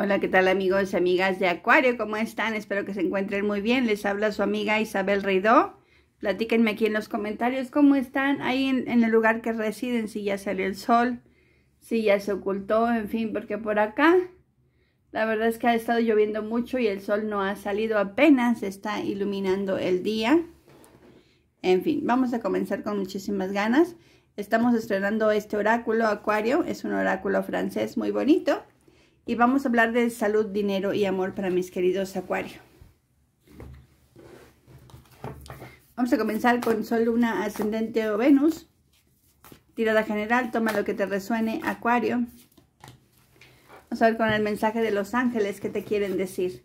Hola, ¿qué tal amigos y amigas de Acuario? ¿Cómo están? Espero que se encuentren muy bien. Les habla su amiga Isabel Reidó. Platíquenme aquí en los comentarios cómo están ahí en, en, el lugar que residen, si ya salió el sol, si ya se ocultó, en fin, porque por acá la verdad es que ha estado lloviendo mucho y el sol no ha salido apenas, está iluminando el día. En fin, vamos a comenzar con muchísimas ganas. Estamos estrenando este oráculo Acuario, es un oráculo francés muy bonito y vamos a hablar de salud, dinero y amor para mis queridos acuario. Vamos a comenzar con Sol, Luna, Ascendente o Venus. Tirada general, toma lo que te resuene, Acuario. Vamos a ver con el mensaje de los ángeles que te quieren decir.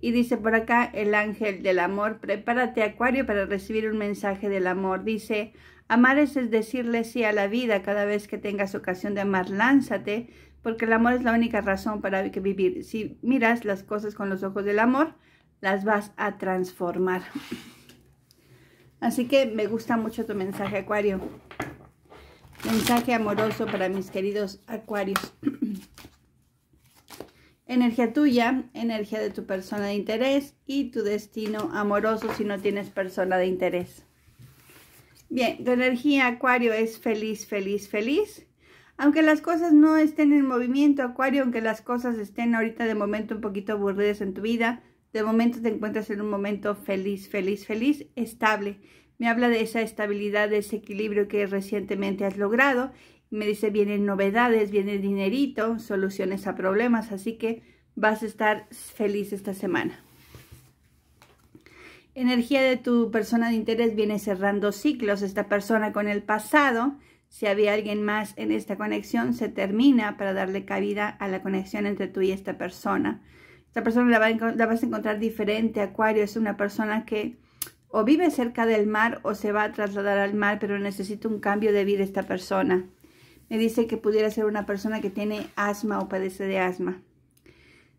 Y dice por acá el ángel del amor, prepárate Acuario para recibir un mensaje del amor. Dice, amar es decirle sí a la vida cada vez que tengas ocasión de amar, lánzate, porque el amor es la única razón para que vivir. Si miras las cosas con los ojos del amor, las vas a transformar. Así que me gusta mucho tu mensaje, Acuario. Mensaje amoroso para mis queridos Acuarios. energía tuya, energía de tu persona de interés y tu destino amoroso si no tienes persona de interés. Bien, tu energía Acuario es feliz, feliz, feliz. Aunque las cosas no estén en movimiento, Acuario, aunque las cosas estén ahorita de momento un poquito aburridas en tu vida, de momento te encuentras en un momento feliz, feliz, feliz, estable. Me habla de esa estabilidad, de ese equilibrio que recientemente has logrado. Me dice, vienen novedades, viene dinerito, soluciones a problemas, así que vas a estar feliz esta semana. Energía de tu persona de interés viene cerrando ciclos, esta persona con el pasado si había alguien más en esta conexión, se termina para darle cabida a la conexión entre tú y esta persona. Esta persona la, vas a encontrar diferente. Acuario es una persona que o vive cerca del mar o se va a trasladar al mar, pero necesita un cambio de vida esta persona. Me dice que pudiera ser una persona que tiene asma o padece de asma.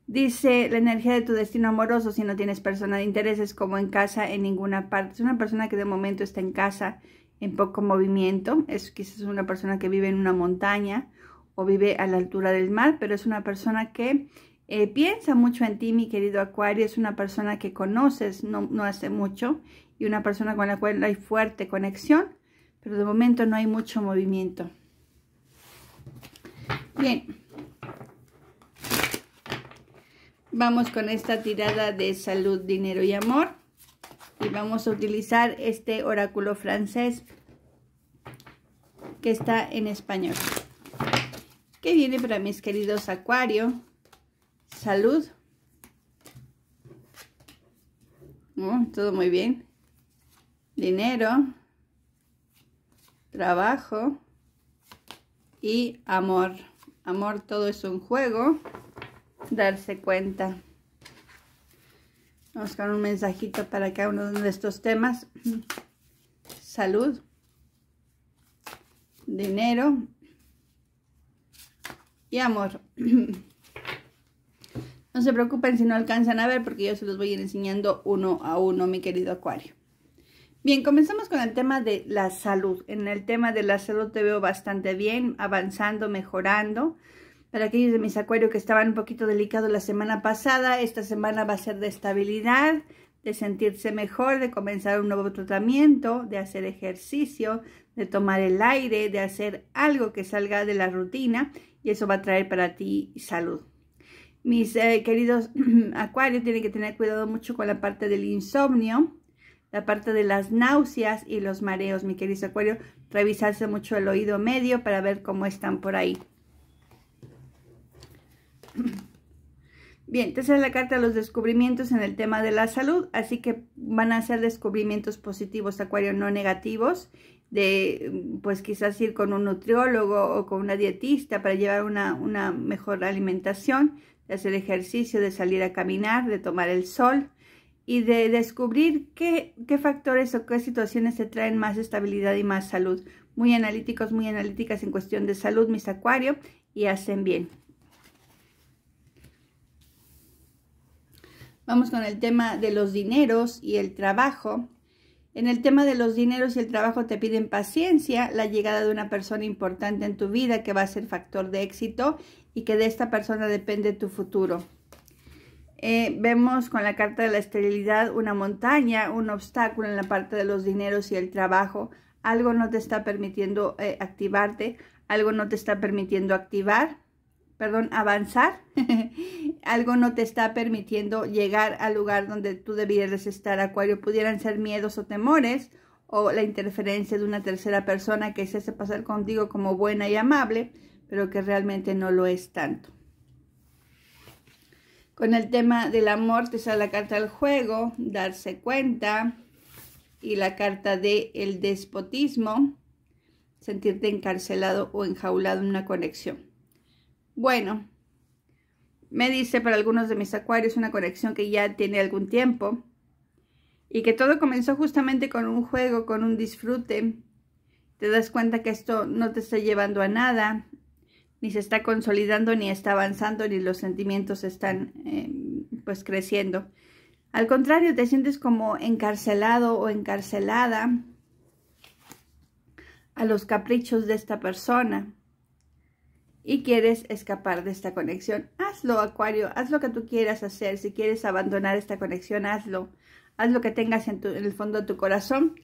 Dice la energía de tu destino amoroso si no tienes persona de intereses como en casa en ninguna parte. Es una persona que de momento está en casa en poco movimiento. Es quizás una persona que vive en una montaña o vive a la altura del mar, pero es una persona que eh, piensa mucho en ti, mi querido Acuario. Es una persona que conoces no hace mucho y una persona con la cual hay fuerte conexión, pero de momento no hay mucho movimiento. Bien. Vamos con esta tirada de salud, dinero y amor vamos a utilizar este oráculo francés que está en español. Que viene para mis queridos acuario. Salud. todo muy bien. Dinero. Trabajo. Y amor. Amor, todo es un juego. Darse cuenta. Vamos con un mensajito para cada uno de estos temas. Salud. Dinero. Y amor. No se preocupen si no alcanzan a ver porque yo se los voy a ir enseñando uno a uno, mi querido acuario. Bien, comenzamos con el tema de la salud. En el tema de la salud te veo bastante bien, avanzando, mejorando. Para aquellos de mis acuarios que estaban un poquito delicados la semana pasada, esta semana va a ser de estabilidad, de sentirse mejor, de comenzar un nuevo tratamiento, de hacer ejercicio, de tomar el aire, de hacer algo que salga de la rutina y eso va a traer para ti salud. Mis eh, queridos acuarios tienen que tener cuidado mucho con la parte del insomnio, la parte de las náuseas y los mareos, mi queridos acuario. Revisarse mucho el oído medio para ver cómo están por ahí. Bien, esta es la carta de los descubrimientos en el tema de la salud, así que van a ser descubrimientos positivos, acuario, no negativos, de pues quizás ir con un nutriólogo o con una dietista para llevar una, mejor alimentación, de hacer ejercicio, de salir a caminar, de tomar el sol y de descubrir qué, qué factores o qué situaciones te traen más estabilidad y más salud. Muy analíticos, muy analíticas en cuestión de salud, mis acuario, y hacen bien. Vamos con el tema de los dineros y el trabajo. En el tema de los dineros y el trabajo te piden paciencia, la llegada de una persona importante en tu vida que va a ser factor de éxito y que de esta persona depende tu futuro. Eh, vemos con la carta de la esterilidad una montaña, un obstáculo en la parte de los dineros y el trabajo. Algo no te está permitiendo eh, activarte, algo no te está permitiendo activar perdón, avanzar, algo no te está permitiendo llegar al lugar donde tú debieras estar, Acuario. Pudieran ser miedos o temores o la interferencia de una tercera persona que se hace pasar contigo como buena y amable, pero que realmente no lo es tanto. Con el tema del amor te sale la carta del juego, darse cuenta, y la carta de el despotismo, sentirte encarcelado o enjaulado en una conexión. Bueno, me dice para algunos de mis acuarios una conexión que ya tiene algún tiempo y que todo comenzó justamente con un juego, con un disfrute. Te das cuenta que esto no te está llevando a nada, ni se está consolidando, ni está avanzando, ni los sentimientos están eh, pues creciendo. Al contrario, te sientes como encarcelado o encarcelada a los caprichos de esta persona y quieres escapar de esta conexión, hazlo, Acuario, haz lo que tú quieras hacer. Si quieres abandonar esta conexión, hazlo. Haz lo que tengas en, el fondo de tu corazón.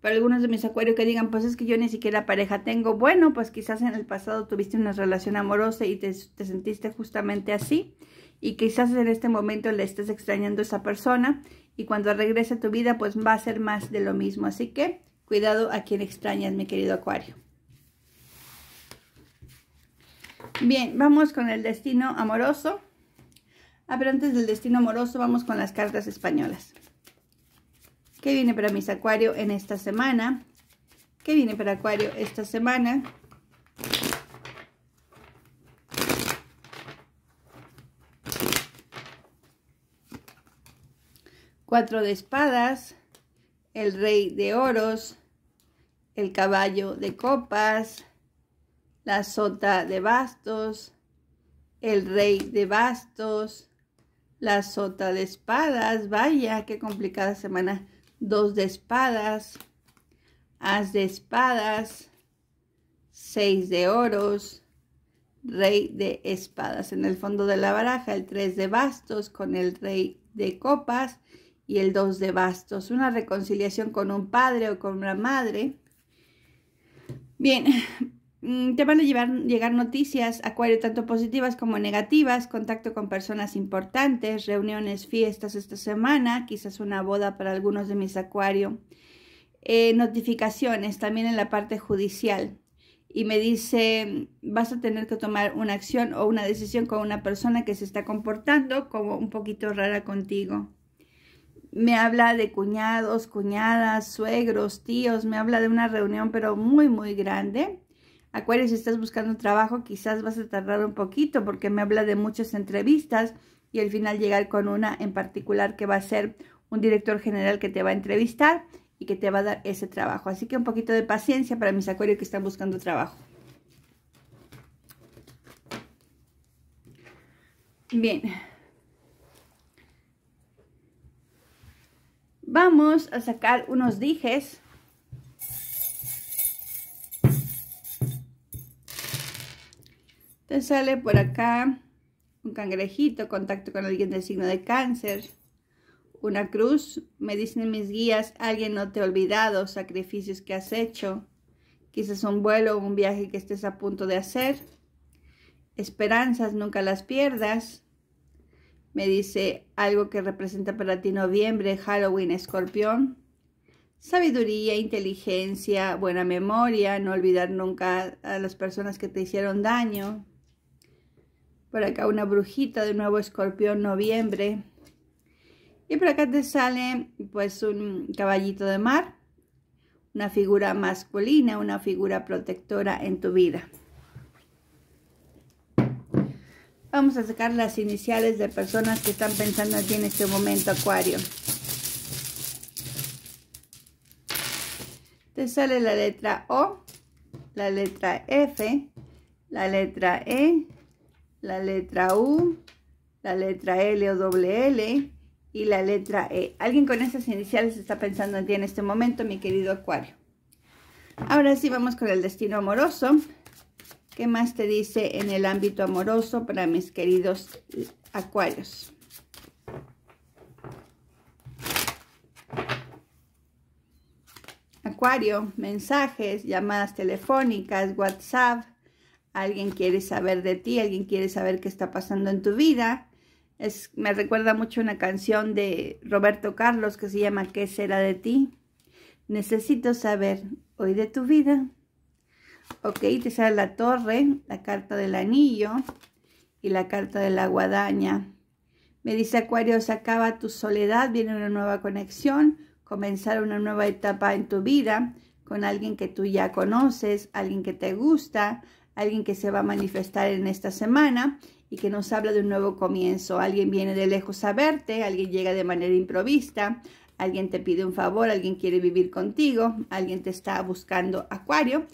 Para algunos de mis acuarios que digan, pues es que yo ni siquiera pareja tengo. Bueno, pues quizás en el pasado tuviste una relación amorosa y te, sentiste justamente así. Y quizás en este momento le estés extrañando a esa persona. Y cuando regrese a tu vida, pues va a ser más de lo mismo. Así que cuidado a quien extrañas, mi querido acuario. Bien, vamos con el destino amoroso. Ah, pero antes del destino amoroso vamos con las cartas españolas. ¿Qué viene para mis Acuario en esta semana? ¿Qué viene para Acuario esta semana? Cuatro de espadas, el rey de oros, el caballo de copas, la sota de bastos, el rey de bastos, la sota de espadas, vaya, qué complicada semana, dos de espadas, as de espadas, seis de oros, rey de espadas. En el fondo de la baraja, el tres de bastos con el rey de copas y el dos de bastos. Una reconciliación con un padre o con una madre. Bien, Mm, te van a llegar noticias, acuario, tanto positivas como negativas, contacto con personas importantes, reuniones, fiestas esta semana, quizás una boda para algunos de mis acuario. Eh, notificaciones también en la parte judicial. Y me dice, vas a tener que tomar una acción o una decisión con una persona que se está comportando como un poquito rara contigo. Me habla de cuñados, cuñadas, suegros, tíos, me habla de una reunión pero muy, muy grande Acuario, si estás buscando trabajo, quizás vas a tardar un poquito porque me habla de muchas entrevistas y al final llegar con una en particular que va a ser un director general que te va a entrevistar y que te va a dar ese trabajo. Así que un poquito de paciencia para mis acuarios que están buscando trabajo. Bien. Vamos a sacar unos dijes sale por acá un cangrejito, contacto con alguien del signo de cáncer, una cruz, me dicen mis guías, alguien no te ha olvidado, sacrificios que has hecho, quizás un vuelo o un viaje que estés a punto de hacer, esperanzas, nunca las pierdas, me dice algo que representa para ti noviembre, Halloween, escorpión, sabiduría, inteligencia, buena memoria, no olvidar nunca a las personas que te hicieron daño, por acá una brujita de nuevo escorpión noviembre. Y por acá te sale pues un caballito de mar. Una figura masculina, una figura protectora en tu vida. Vamos a sacar las iniciales de personas que están pensando aquí en este momento, Acuario. Te sale la letra O, la letra F, la letra E, la letra U, la letra L o doble L y la letra E. ¿Alguien con esas iniciales está pensando en ti en este momento, mi querido Acuario? Ahora sí vamos con el destino amoroso. ¿Qué más te dice en el ámbito amoroso para mis queridos acuarios? Acuario, mensajes, llamadas telefónicas, WhatsApp, alguien quiere saber de ti, alguien quiere saber qué está pasando en tu vida. me recuerda mucho una canción de Roberto Carlos que se llama ¿Qué será de ti? Necesito saber hoy de tu vida. Ok, te sale la torre, la carta del anillo y la carta de la guadaña. Me dice Acuario, se acaba tu soledad, viene una nueva conexión, comenzar una nueva etapa en tu vida con alguien que tú ya conoces, alguien que te gusta, alguien que se va a manifestar en esta semana y que nos habla de un nuevo comienzo. Alguien viene de lejos a verte, alguien llega de manera improvista, alguien te pide un favor, alguien quiere vivir contigo, alguien te está buscando acuario,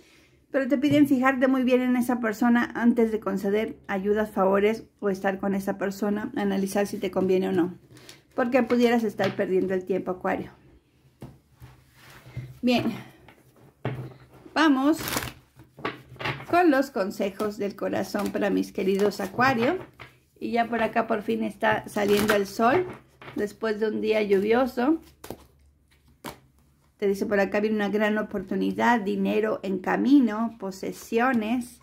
pero te piden fijarte muy bien en esa persona antes de conceder ayudas, favores o estar con esa persona, analizar si te conviene o no, porque pudieras estar perdiendo el tiempo acuario. Bien, vamos con los consejos del corazón para mis queridos acuario. Y ya por acá por fin está saliendo el sol después de un día lluvioso. Te dice por acá viene una gran oportunidad, dinero en camino, posesiones.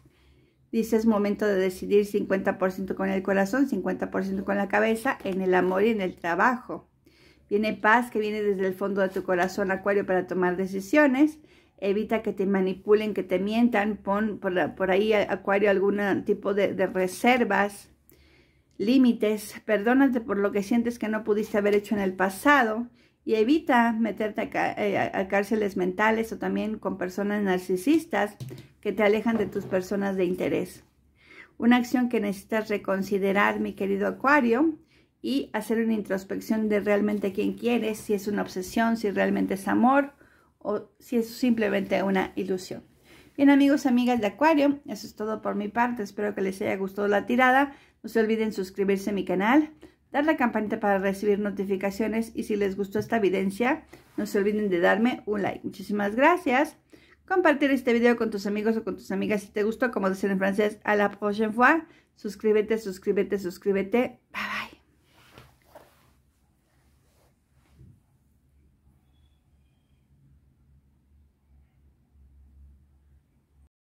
Dice es momento de decidir 50% con el corazón, 50% con la cabeza, en el amor y en el trabajo. Viene paz que viene desde el fondo de tu corazón, Acuario, para tomar decisiones evita que te manipulen, que te mientan, pon por, ahí, Acuario, algún tipo de, reservas, límites, perdónate por lo que sientes que no pudiste haber hecho en el pasado y evita meterte eh, a, a, cárceles mentales o también con personas narcisistas que te alejan de tus personas de interés. Una acción que necesitas reconsiderar, mi querido Acuario, y hacer una introspección de realmente quién quieres, si es una obsesión, si realmente es amor, o si es simplemente una ilusión. Bien amigos, amigas de Acuario, eso es todo por mi parte. Espero que les haya gustado la tirada. No se olviden suscribirse a mi canal, dar la campanita para recibir notificaciones y si les gustó esta evidencia, no se olviden de darme un like. Muchísimas gracias. Compartir este video con tus amigos o con tus amigas si te gustó, como dicen en francés, a la prochaine fois. Suscríbete, suscríbete, suscríbete. Bye, bye.